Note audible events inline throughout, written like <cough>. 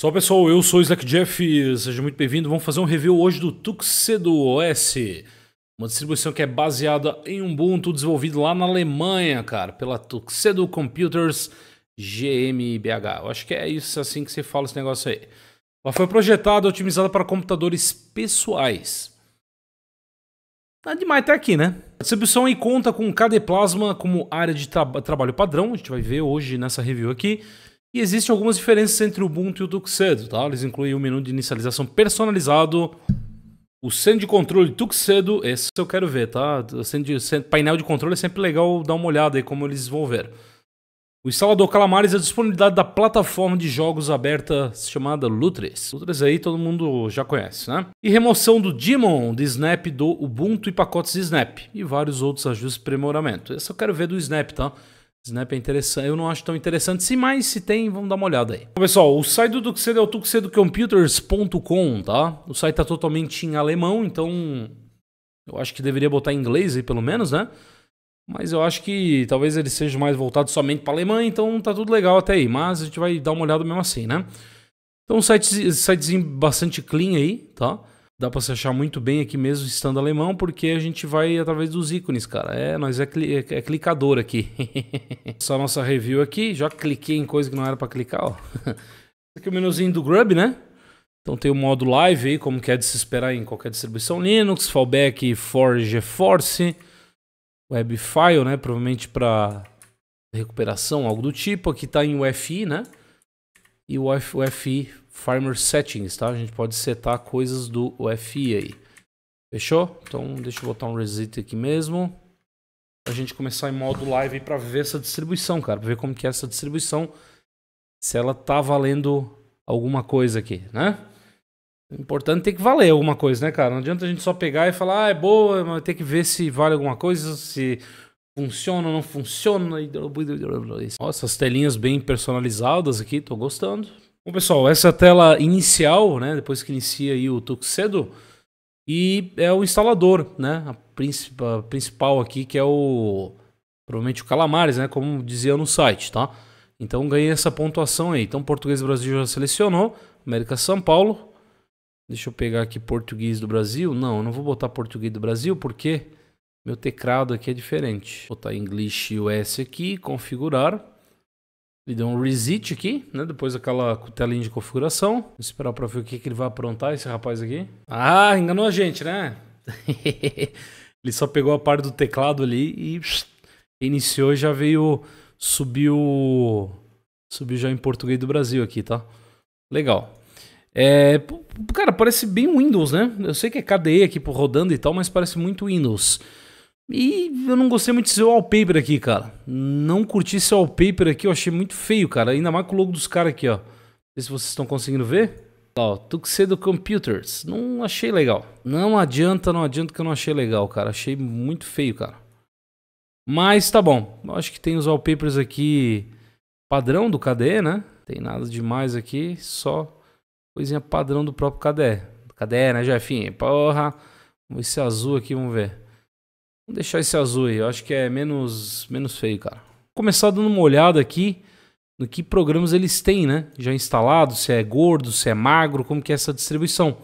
Só pessoal, eu sou o Slack Jeff, seja muito bem-vindo. Vamos fazer um review hoje do Tuxedo OS, uma distribuição que é baseada em Ubuntu, desenvolvido lá na Alemanha, cara, pela Tuxedo Computers GmbH. Eu acho que é isso assim que se fala esse negócio aí. Ela foi projetada e otimizada para computadores pessoais. Nada tá demais até aqui, né? A distribuição aí conta com KD Plasma como área de tra trabalho padrão, a gente vai ver hoje nessa review aqui. E existem algumas diferenças entre o Ubuntu e o Tuxedo, tá? Eles incluem um menu de inicialização personalizado, o centro de controle Tuxedo, esse eu quero ver, tá? O centro de, painel de controle é sempre legal dar uma olhada aí como eles desenvolveram. O instalador Calamares é a disponibilidade da plataforma de jogos aberta chamada Lutris. Lutris aí todo mundo já conhece, né? E remoção do Demon, de Snap do Ubuntu e pacotes de Snap. E vários outros ajustes e aprimoramento. Esse eu quero ver do Snap, tá? Snap é interessante. Eu não acho tão interessante. Se mais se tem, vamos dar uma olhada aí. Bom, pessoal, o site do Tuxedo é o tuxedocomputers.com, tá? O site tá totalmente em alemão, então eu acho que deveria botar em inglês aí pelo menos, né? Mas eu acho que talvez ele seja mais voltado somente para alemã, então tá tudo legal até aí. Mas a gente vai dar uma olhada mesmo assim, né? Então, um site, sitezinho bastante clean aí, tá? dá para se achar muito bem aqui mesmo estando alemão, porque a gente vai através dos ícones, cara. É, nós é, cli é, é clicador aqui. <laughs> Só nossa review aqui, já cliquei em coisa que não era para clicar, ó. <laughs> aqui é o menuzinho do Grub, né? Então tem o modo live aí, como que é de se esperar em qualquer distribuição Linux, fallback for GeForce, webfile, né, provavelmente para recuperação, algo do tipo. Aqui tá em UFI, né? E o UFI Farmer Settings, tá? A gente pode setar coisas do UFI. Fechou? Então deixa eu botar um reset aqui mesmo. A gente começar em modo live para ver essa distribuição, cara. Pra ver como que é essa distribuição. Se ela tá valendo alguma coisa aqui, né? O importante é ter que valer alguma coisa, né, cara? Não adianta a gente só pegar e falar, ah, é boa, mas tem que ver se vale alguma coisa, se funciona ou não funciona. Nossa, as telinhas bem personalizadas aqui, tô gostando. Bom, pessoal, essa é tela inicial, né, depois que inicia aí o Tuxedo, e é o instalador, né, a, principal, a principal aqui, que é o, provavelmente o Calamares, né, como dizia no site, tá? Então ganhei essa pontuação aí. Então Português do Brasil já selecionou, América São Paulo. Deixa eu pegar aqui Português do Brasil. Não, eu não vou botar Português do Brasil, porque meu teclado aqui é diferente. Vou botar English US aqui, configurar. Ele deu um reset aqui, né? Depois daquela telinha de configuração. Vou esperar pra ver o que, que ele vai aprontar, esse rapaz aqui. Ah, enganou a gente, né? <laughs> ele só pegou a parte do teclado ali e iniciou e já veio... Subiu... Subiu já em português do Brasil aqui, tá? Legal. É, cara, parece bem Windows, né? Eu sei que é KDE aqui por rodando e tal, mas parece muito Windows. E eu não gostei muito desse wallpaper aqui, cara. Não curti esse wallpaper aqui, eu achei muito feio, cara. Ainda mais com o logo dos caras aqui, ó. Não sei se vocês estão conseguindo ver. Ó, Tuxedo Computers. Não achei legal. Não adianta, não adianta que eu não achei legal, cara. Achei muito feio, cara. Mas tá bom. Eu acho que tem os wallpapers aqui padrão do KDE, né? Tem nada demais aqui, só coisinha padrão do próprio KDE. KDE, né, Jefinho? Porra. Esse azul aqui, vamos ver. Vamos deixar esse azul aí, eu acho que é menos, menos feio, cara. Vou começar dando uma olhada aqui no que programas eles têm, né? Já instalados, se é gordo, se é magro, como que é essa distribuição.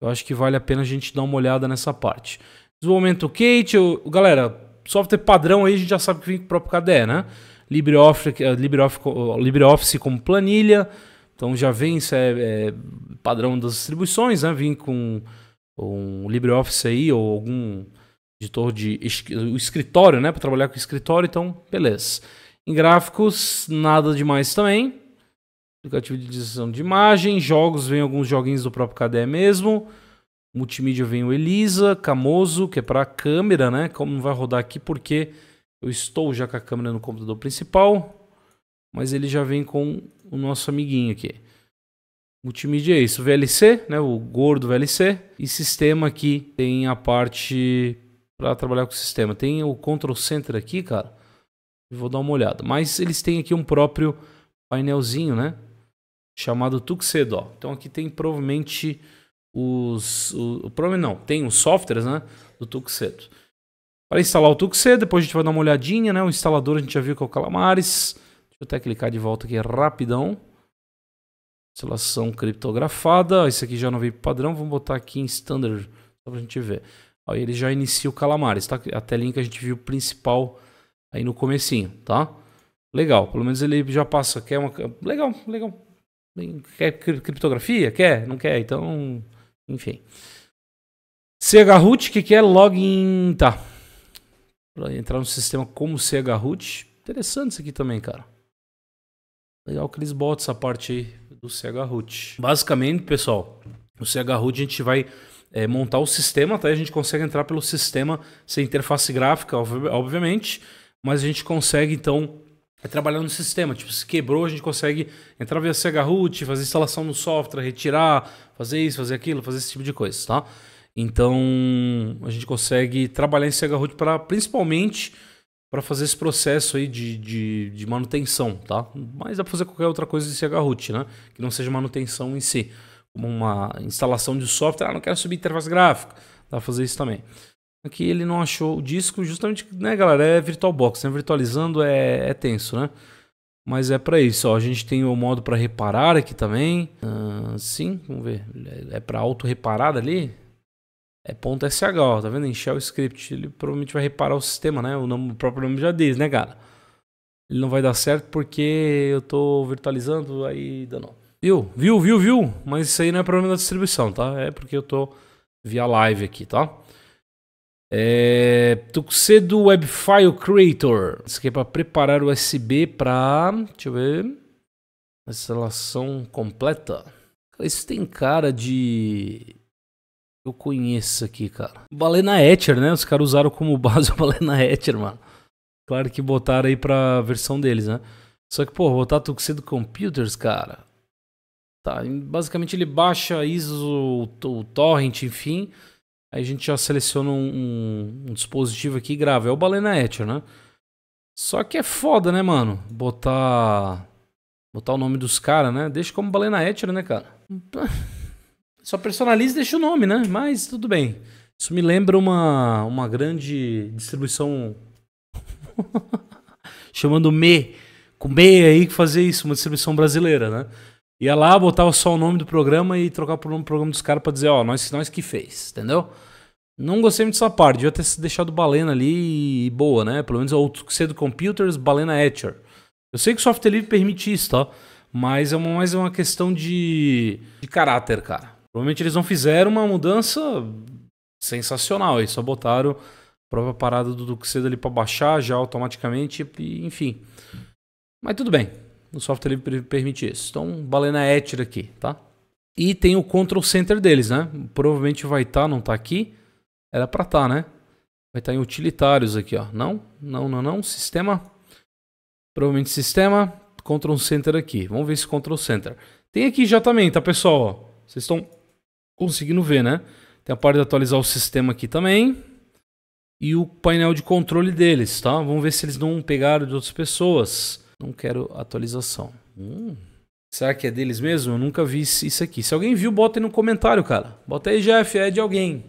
Eu acho que vale a pena a gente dar uma olhada nessa parte. Desenvolvimento Kate, eu, galera, software padrão aí a gente já sabe que vem com o próprio KDE, né? LibreOffice, eh, LibreOffice, eh, LibreOffice como planilha, então já vem, isso é, é padrão das distribuições, né? Vim com um LibreOffice aí ou algum editor de o escritório, né, para trabalhar com escritório, então beleza. Em gráficos, nada demais também. Aplicativo de edição de imagem, jogos, vem alguns joguinhos do próprio KDE mesmo. Multimídia vem o Elisa, Camoso, que é para câmera, né? Como não vai rodar aqui porque eu estou já com a câmera no computador principal, mas ele já vem com o nosso amiguinho aqui. Multimídia é isso, VLC, né? O gordo VLC e sistema aqui tem a parte para trabalhar com o sistema. Tem o Control Center aqui, cara. Vou dar uma olhada. Mas eles têm aqui um próprio painelzinho, né? Chamado Tuxedo. Então aqui tem provavelmente os... O, provavelmente não, tem os softwares, né? Do Tuxedo. Para instalar o Tuxedo, depois a gente vai dar uma olhadinha, né? O instalador a gente já viu que é o Calamares. Deixa eu até clicar de volta aqui rapidão. Instalação criptografada. Isso aqui já não veio padrão. Vamos botar aqui em standard, só para a gente ver. Aí ele já inicia o calamares, tá? A telinha que a gente viu principal aí no comecinho, tá? Legal, pelo menos ele já passa, quer uma... Legal, legal. Quer criptografia? Quer? Não quer? Então, enfim. CHRoot, o que, que é login? Tá. Para entrar no sistema como CHRoot. Interessante isso aqui também, cara. Legal que eles botam essa parte aí do CHRoot. Basicamente, pessoal, o CHRoot a gente vai é, montar o sistema, tá? E a gente consegue entrar pelo sistema sem interface gráfica, obviamente, mas a gente consegue então é trabalhar no sistema. Tipo, se quebrou, a gente consegue entrar via root fazer instalação no software, retirar, fazer isso, fazer aquilo, fazer esse tipo de coisa, tá? Então, a gente consegue trabalhar em root para principalmente para fazer esse processo aí de, de, de, manutenção, tá? Mas dá para fazer qualquer outra coisa em root né? Que não seja manutenção em si uma instalação de software, ah, não quero subir interface gráfica, dá pra fazer isso também. Aqui ele não achou o disco, justamente, né, galera? É VirtualBox, né? Virtualizando é, é tenso, né? Mas é para isso, ó. A gente tem o modo para reparar aqui também. Uh, sim, vamos ver. É, é para auto-reparar ali? É ponto .sh, ó, tá vendo? Em shell script, ele provavelmente vai reparar o sistema, né? O, nome, o próprio nome já diz, né, cara? Ele não vai dar certo porque eu tô virtualizando, aí danou. Viu, viu, viu, viu? Mas isso aí não é problema da distribuição, tá? É porque eu tô via live aqui, tá? É, Tuxedo Webfile Creator. Isso aqui é para preparar o USB para. Deixa eu ver. Instalação completa. Isso tem cara de. Eu conheço aqui, cara. Balena Etcher, né? Os caras usaram como base a <laughs> Balena Etcher, mano. Claro que botaram aí pra versão deles, né? Só que, pô, botar Tuxedo Computers, cara. Tá, basicamente ele baixa ISO, o torrent, enfim. Aí a gente já seleciona um, um dispositivo aqui e grava. É o Balena Etcher, né? Só que é foda, né, mano? Botar botar o nome dos caras, né? Deixa como Balena Etcher, né, cara? <laughs> Só personaliza e deixa o nome, né? Mas tudo bem. Isso me lembra uma, uma grande distribuição <laughs> chamando Me, com Me aí que fazia isso, uma distribuição brasileira, né? Ia lá, botava só o nome do programa e trocava o nome do programa dos caras pra dizer, ó, nós, nós que fez, entendeu? Não gostei muito dessa parte, devia ter deixado Balena ali e boa, né? Pelo menos ou do Computers, Balena Etcher. Eu sei que o software livre permite isso, tá? Mas é mais uma questão de, de caráter, cara. Provavelmente eles não fizeram uma mudança sensacional aí, só botaram a própria parada do Tuxedo ali para baixar já automaticamente, enfim. Mas tudo bem, o software livre permite isso. Então, Balena é Ether aqui, tá? E tem o Control Center deles, né? Provavelmente vai estar, tá, não está aqui. Era para estar, tá, né? Vai estar tá em utilitários aqui, ó. Não, não, não, não. Sistema. Provavelmente sistema. Control Center aqui. Vamos ver esse Control Center. Tem aqui já também, tá, pessoal? Vocês estão conseguindo ver, né? Tem a parte de atualizar o sistema aqui também. E o painel de controle deles, tá? Vamos ver se eles não pegaram de outras pessoas. Não quero atualização. Hum. Será que é deles mesmo? Eu nunca vi isso aqui. Se alguém viu, bota aí no comentário, cara. Bota aí, Jeff, é de alguém.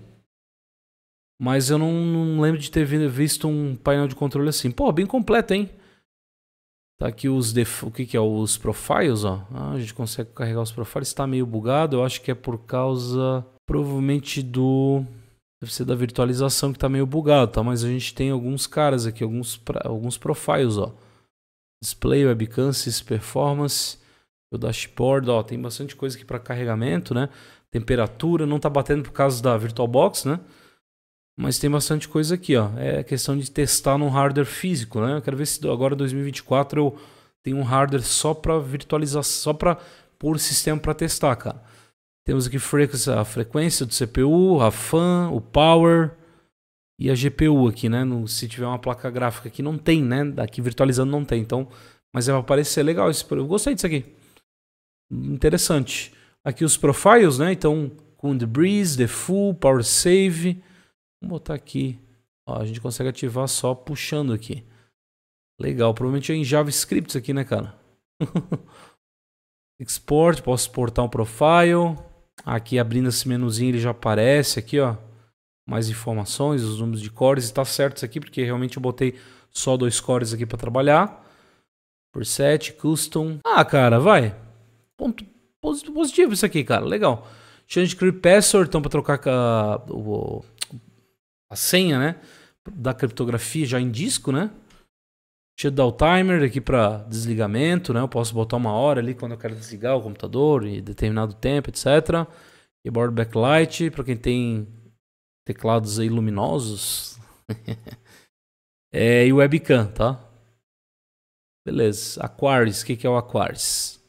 Mas eu não, não lembro de ter visto um painel de controle assim. Pô, bem completo, hein? Tá aqui os def... o que, que é os profiles, ó. Ah, a gente consegue carregar os profiles. Está meio bugado. Eu acho que é por causa provavelmente do deve ser da virtualização que está meio bugado, tá? Mas a gente tem alguns caras aqui, alguns pra... alguns profiles, ó display, webcam, performance, o dashboard, ó, tem bastante coisa aqui para carregamento, né? Temperatura, não tá batendo por causa da VirtualBox, né? Mas tem bastante coisa aqui, ó. É questão de testar num hardware físico, né? Eu quero ver se agora 2024 eu tenho um hardware só para virtualizar, só para pôr o sistema para testar, cara. Temos aqui a frequência do CPU, a fan, o power, e a GPU aqui, né? No, se tiver uma placa gráfica aqui, não tem, né? Daqui virtualizando não tem. Então, mas vai parece ser legal. Esse, eu gostei disso aqui. Interessante. Aqui os profiles, né? Então, com The Breeze, The Full, Power Save. Vamos botar aqui. Ó, a gente consegue ativar só puxando aqui. Legal. Provavelmente é em JavaScript isso aqui, né, cara? <laughs> Export, posso exportar um profile. Aqui abrindo esse menuzinho ele já aparece aqui, ó mais informações, os números de cores. Está certo isso aqui, porque realmente eu botei só dois cores aqui para trabalhar. Por set custom. Ah, cara, vai. Ponto positivo isso aqui, cara. Legal. Change Password, então para trocar a, o, a senha, né? Da criptografia já em disco, né? Shutdown Timer aqui para desligamento, né? Eu posso botar uma hora ali quando eu quero desligar o computador e determinado tempo, etc. Keyboard Backlight para quem tem teclados aí luminosos. <laughs> é, e webcam, tá? Beleza. Aquaris, o que, que é o Aquaris?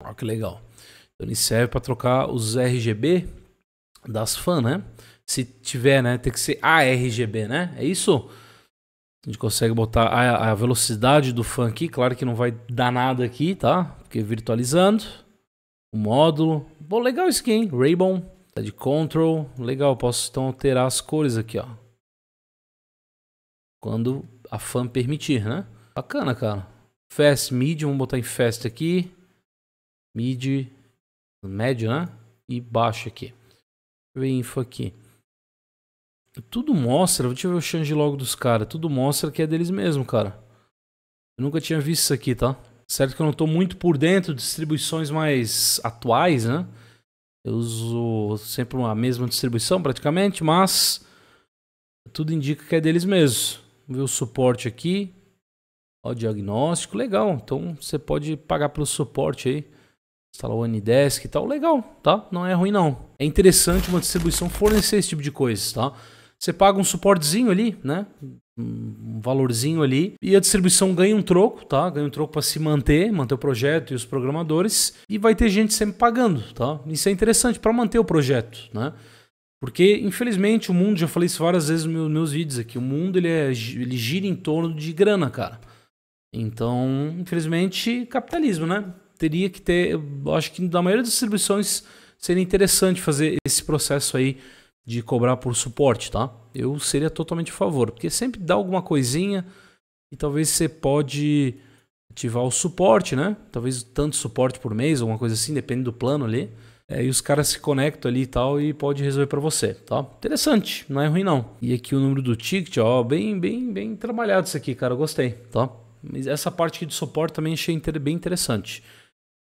Olha que legal. Então ele serve para trocar os RGB das fãs, né? Se tiver, né? Tem que ser ARGB, né? É isso? A gente consegue botar a, a velocidade do fan aqui. Claro que não vai dar nada aqui, tá? Porque virtualizando. O módulo. Bom, legal isso aqui, hein? Raybon. Tá de control. Legal, posso então alterar as cores aqui, ó. Quando a fan permitir, né? Bacana, cara. Fast, mid, vamos botar em fast aqui. Mid, médio, né? E baixo aqui. Deixa eu ver info aqui. Tudo mostra, deixa eu ver o change logo dos caras. Tudo mostra que é deles mesmo, cara. Eu nunca tinha visto isso aqui, tá? Certo que eu não tô muito por dentro de distribuições mais atuais, né? Eu uso sempre a mesma distribuição praticamente, mas tudo indica que é deles mesmo. Vamos ver o suporte aqui. Ó, o diagnóstico, legal. Então você pode pagar pelo suporte aí. Instalar o Anydesk e tal, legal, tá? Não é ruim não. É interessante uma distribuição fornecer esse tipo de coisa, tá? você paga um suportezinho ali, né? Um valorzinho ali. E a distribuição ganha um troco, tá? Ganha um troco para se manter, manter o projeto e os programadores. E vai ter gente sempre pagando, tá? Isso é interessante para manter o projeto, né? Porque, infelizmente, o mundo, já falei isso várias vezes nos meus vídeos aqui, o mundo ele, é, ele gira em torno de grana, cara. Então, infelizmente, capitalismo, né? Teria que ter, eu acho que da maioria das distribuições seria interessante fazer esse processo aí de cobrar por suporte, tá? Eu seria totalmente a favor, porque sempre dá alguma coisinha e talvez você pode ativar o suporte, né? Talvez tanto suporte por mês, alguma coisa assim, depende do plano ali. É, e os caras se conectam ali e tal e pode resolver para você, tá? Interessante, não é ruim não. E aqui o número do ticket, ó, bem, bem, bem trabalhado isso aqui, cara, gostei, tá? Mas essa parte aqui de suporte também achei bem interessante.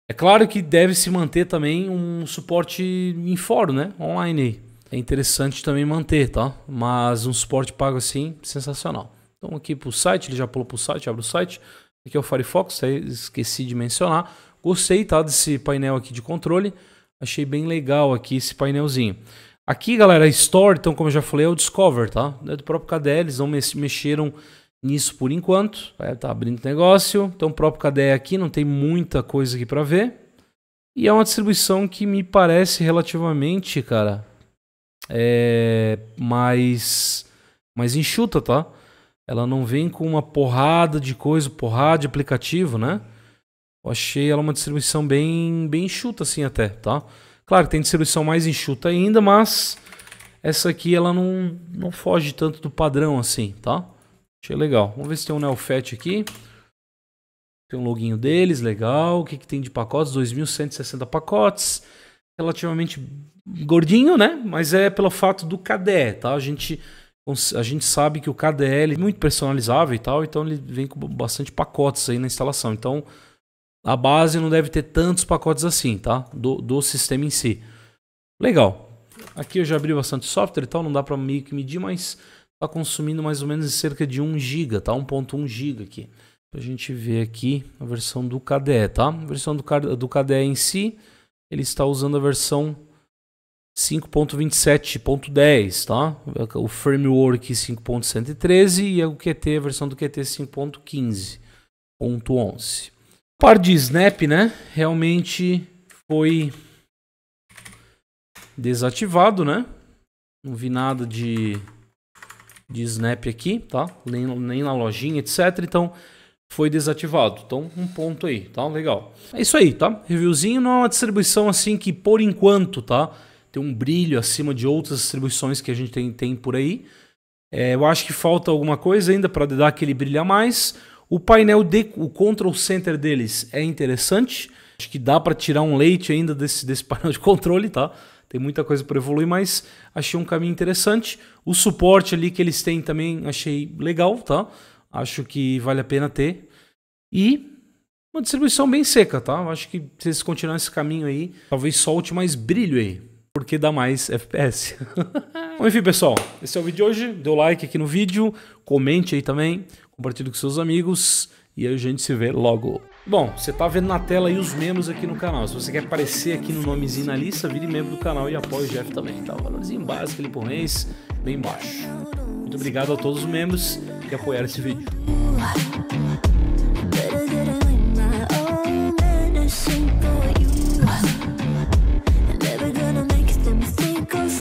É claro que deve se manter também um suporte em fórum, né? Online aí é interessante também manter, tá? Mas um suporte pago assim, sensacional. Então aqui pro site, ele já pulou pro site, abre o site. Aqui é o Firefox, esqueci de mencionar. Gostei, tá, desse painel aqui de controle. Achei bem legal aqui esse painelzinho. Aqui, galera, a Store, então, como eu já falei, é o Discover, tá? É do próprio KDE, eles não mexeram nisso por enquanto. É, tá abrindo negócio. Então, o próprio KDE aqui, não tem muita coisa aqui para ver. E é uma distribuição que me parece relativamente, cara, é, mais, mais enxuta, tá? Ela não vem com uma porrada de coisa, porrada de aplicativo, né? Eu achei ela uma distribuição bem, bem enxuta, assim, até, tá? Claro, tem distribuição mais enxuta ainda, mas essa aqui ela não, não foge tanto do padrão, assim, tá? Achei legal. Vamos ver se tem um Neofet aqui. Tem um loginho deles, legal. O que, que tem de pacotes? 2.160 pacotes relativamente gordinho, né? Mas é pelo fato do KDE, tá? A gente, a gente sabe que o KDE é muito personalizável e tal, então ele vem com bastante pacotes aí na instalação. Então a base não deve ter tantos pacotes assim, tá? Do, do sistema em si. Legal. Aqui eu já abri bastante software e tal, não dá para meio que medir, mas tá consumindo mais ou menos cerca de 1 GB, tá? 1.1 GB aqui. A gente ver aqui a versão do KDE, tá? A versão do, do KDE em si, ele está usando a versão 5.27.10, tá? O framework 5.113 e o QT, a versão do QT 5.15.11. Par de snap, né? Realmente foi desativado, né? Não vi nada de, de snap aqui, tá? Nem, nem na lojinha, etc. Então, foi desativado. Então, um ponto aí, tá? Legal. É isso aí, tá? Reviewzinho não é uma distribuição assim que, por enquanto, tá? Tem um brilho acima de outras distribuições que a gente tem, tem por aí. É, eu acho que falta alguma coisa ainda para dar aquele brilho a mais. O painel, de, o Control Center deles é interessante. Acho que dá para tirar um leite ainda desse, desse <laughs> painel de controle, tá? Tem muita coisa para evoluir, mas achei um caminho interessante. O suporte ali que eles têm também achei legal, tá? Acho que vale a pena ter. E uma distribuição bem seca, tá? acho que se eles continuarem esse caminho aí, talvez solte mais brilho aí. Porque dá mais FPS. <laughs> Bom, enfim, pessoal, esse é o vídeo de hoje. Dê o like aqui no vídeo, comente aí também, compartilhe com seus amigos e a gente se vê logo. Bom, você tá vendo na tela aí os membros aqui no canal. Se você quer aparecer aqui no nomezinho na lista, vire membro do canal e apoie o Jeff também, tá? O valorzinho básico ali por mês, bem baixo. Muito obrigado a todos os membros que apoiaram esse vídeo.